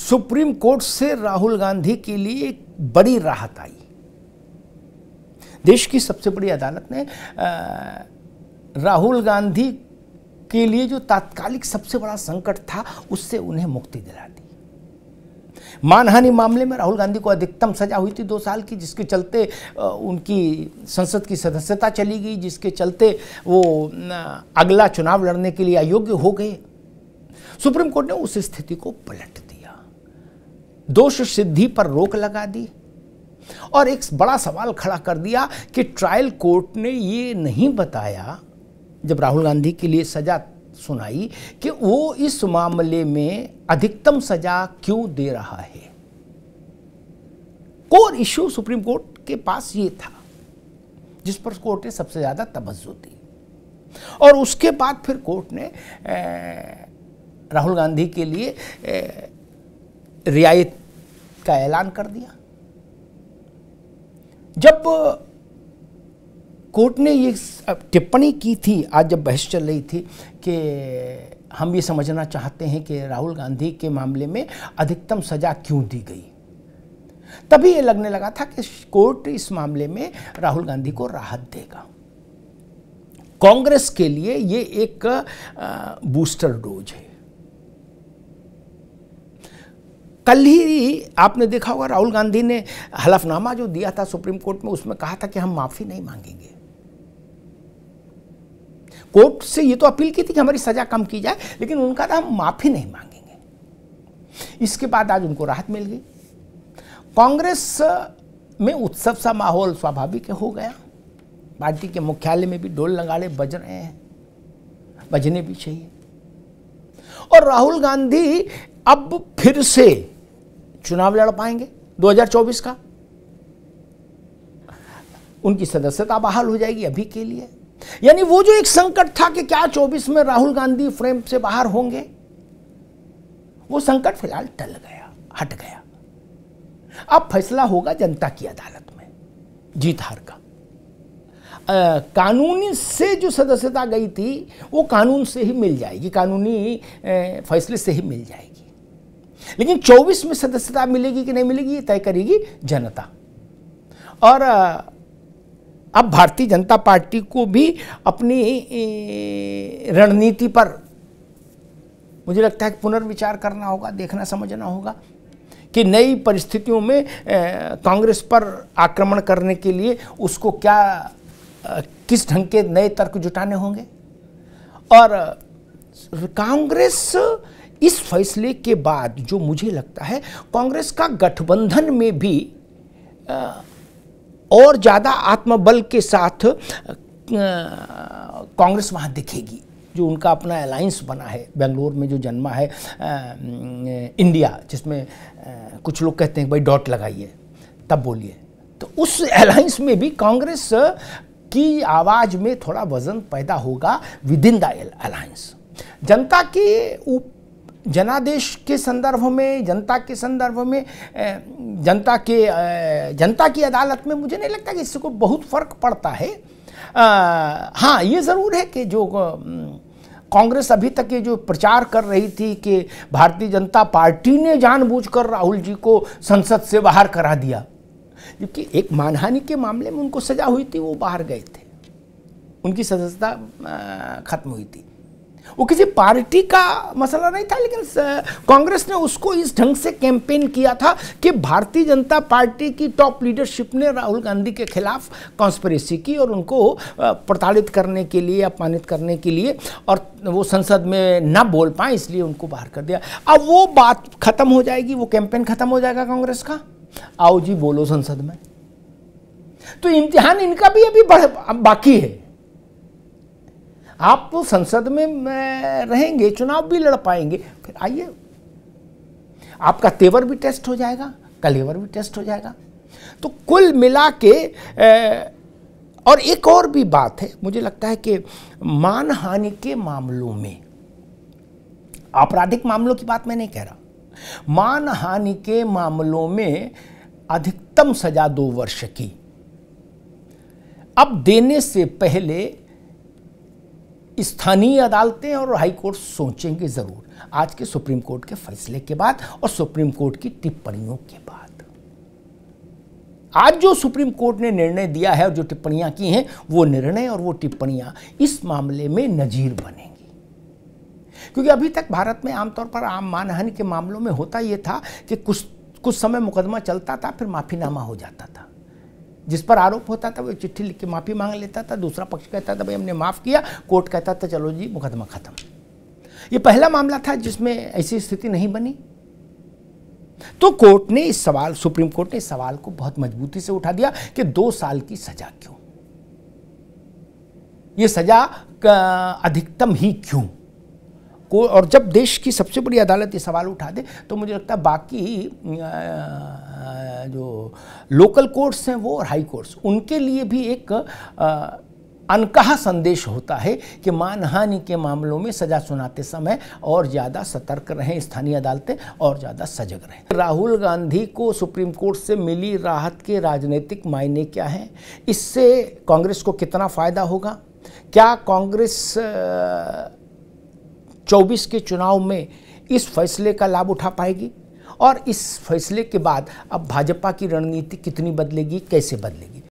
supreme court से राहुल गांधी के लिए एक बड़ी राहत आई देश की सबसे बड़ी अदालत ने राहुल गांधी के लिए जो तात्कालिक सबसे बड़ा संकट था उससे उन्हें मुक्ति दिला दी मानहानि मामले में राहुल गांधी को अधिकतम सजा हुई थी दो साल की जिसके चलते उनकी संसद की सदस्यता चली गई जिसके चलते वो अगला चुनाव लड़ने के लिए अयोग्य हो गए सुप्रीम कोर्ट ने उस स्थिति को पलट दिया दोष सिद्धि पर रोक लगा दी और एक बड़ा सवाल खड़ा कर दिया कि ट्रायल कोर्ट ने ये नहीं बताया जब राहुल गांधी के लिए सजा सुनाई कि वो इस मामले में अधिकतम सजा क्यों दे रहा है कोर इश्यू सुप्रीम कोर्ट के पास ये था जिस पर कोर्ट ने सबसे ज़्यादा तवज्जो दी और उसके बाद फिर कोर्ट ने राहुल गांधी के लिए रियायत का ऐलान कर दिया जब कोर्ट ने ये टिप्पणी की थी आज जब बहस चल रही थी कि हम ये समझना चाहते हैं कि राहुल गांधी के मामले में अधिकतम सजा क्यों दी गई तभी ये लगने लगा था कि कोर्ट इस मामले में राहुल गांधी को राहत देगा कांग्रेस के लिए ये एक बूस्टर डोज है कल ही आपने देखा होगा राहुल गांधी ने हलफनामा जो दिया था सुप्रीम कोर्ट में उसमें कहा था कि हम माफी नहीं मांगेंगे कोर्ट से ये तो अपील की थी कि हमारी सजा कम की जाए लेकिन उनका था हम माफी नहीं मांगेंगे इसके बाद आज उनको राहत मिल गई कांग्रेस में उत्सव सा माहौल स्वाभाविक हो गया पार्टी के मुख्यालय में भी डोल लगाड़े बज रहे हैं बजने भी चाहिए और राहुल गांधी अब फिर से चुनाव लड़ पाएंगे 2024 का उनकी सदस्यता बहाल हो जाएगी अभी के लिए यानी वो जो एक संकट था कि क्या 24 में राहुल गांधी फ्रेम से बाहर होंगे वो संकट फिलहाल टल गया हट गया अब फैसला होगा जनता की अदालत में जीत हार का आ, कानूनी से जो सदस्यता गई थी वो कानून से ही मिल जाएगी कानूनी फैसले से ही मिल जाएगी लेकिन 24 में सदस्यता मिलेगी कि नहीं मिलेगी ये तय करेगी जनता और अब भारतीय जनता पार्टी को भी अपनी रणनीति पर मुझे लगता है कि पुनर्विचार करना होगा देखना समझना होगा कि नई परिस्थितियों में कांग्रेस पर आक्रमण करने के लिए उसको क्या आ, किस ढंग के नए तर्क जुटाने होंगे और कांग्रेस इस फैसले के बाद जो मुझे लगता है कांग्रेस का गठबंधन में भी और ज़्यादा आत्मबल के साथ कांग्रेस वहाँ दिखेगी जो उनका अपना अलायंस बना है बेंगलोर में जो जन्मा है इंडिया जिसमें कुछ लोग कहते हैं भाई डॉट लगाइए तब बोलिए तो उस अलायंस में भी कांग्रेस की आवाज़ में थोड़ा वजन पैदा होगा विद इन द अलायंस जनता के जनादेश के संदर्भ में जनता के संदर्भ में जनता के जनता की अदालत में मुझे नहीं लगता कि इससे कोई बहुत फर्क पड़ता है हाँ ये ज़रूर है कि जो कांग्रेस अभी तक ये जो प्रचार कर रही थी कि भारतीय जनता पार्टी ने जानबूझकर राहुल जी को संसद से बाहर करा दिया क्योंकि एक मानहानि के मामले में उनको सजा हुई थी वो बाहर गए थे उनकी सदस्यता खत्म हुई थी वो किसी पार्टी का मसला नहीं था लेकिन कांग्रेस ने उसको इस ढंग से कैंपेन किया था कि भारतीय जनता पार्टी की टॉप लीडरशिप ने राहुल गांधी के खिलाफ कॉन्स्परेसी की और उनको प्रताड़ित करने के लिए अपमानित करने के लिए और वो संसद में ना बोल पाए इसलिए उनको बाहर कर दिया अब वो बात खत्म हो जाएगी वो कैंपेन खत्म हो जाएगा कांग्रेस का आओ जी बोलो संसद में तो इम्तिहान इनका भी अभी बाकी है आप तो संसद में रहेंगे चुनाव भी लड़ पाएंगे फिर आइए आपका तेवर भी टेस्ट हो जाएगा कलेवर भी टेस्ट हो जाएगा तो कुल मिला के और एक और भी बात है मुझे लगता है कि मानहानि के मामलों में आपराधिक मामलों की बात मैं नहीं कह रहा मानहानि के मामलों में अधिकतम सजा दो वर्ष की अब देने से पहले स्थानीय अदालतें और हाईकोर्ट सोचेंगे ज़रूर आज के सुप्रीम कोर्ट के फैसले के बाद और सुप्रीम कोर्ट की टिप्पणियों के बाद आज जो सुप्रीम कोर्ट ने निर्णय दिया है और जो टिप्पणियां की हैं वो निर्णय और वो टिप्पणियां इस मामले में नज़ीर बनेंगी क्योंकि अभी तक भारत में आमतौर पर आम मानहानि के मामलों में होता ये था कि कुछ कुछ समय मुकदमा चलता था फिर माफ़ीनामा हो जाता था जिस पर आरोप होता था वो चिट्ठी लिख के माफ़ी मांग लेता था दूसरा पक्ष कहता था भाई हमने माफ़ किया कोर्ट कहता था चलो जी मुकदमा ख़त्म ये पहला मामला था जिसमें ऐसी स्थिति नहीं बनी तो कोर्ट ने इस सवाल सुप्रीम कोर्ट ने इस सवाल को बहुत मजबूती से उठा दिया कि दो साल की सजा क्यों ये सजा अधिकतम ही क्यों को और जब देश की सबसे बड़ी अदालत ये सवाल उठा दे तो मुझे लगता है बाकी जो लोकल कोर्ट्स हैं वो और हाई कोर्ट्स उनके लिए भी एक अनकहा संदेश होता है कि मानहानि के मामलों में सजा सुनाते समय और ज़्यादा सतर्क रहें स्थानीय अदालतें और ज़्यादा सजग रहें राहुल गांधी को सुप्रीम कोर्ट से मिली राहत के राजनीतिक मायने क्या हैं इससे कांग्रेस को कितना फ़ायदा होगा क्या कांग्रेस 24 के चुनाव में इस फैसले का लाभ उठा पाएगी और इस फैसले के बाद अब भाजपा की रणनीति कितनी बदलेगी कैसे बदलेगी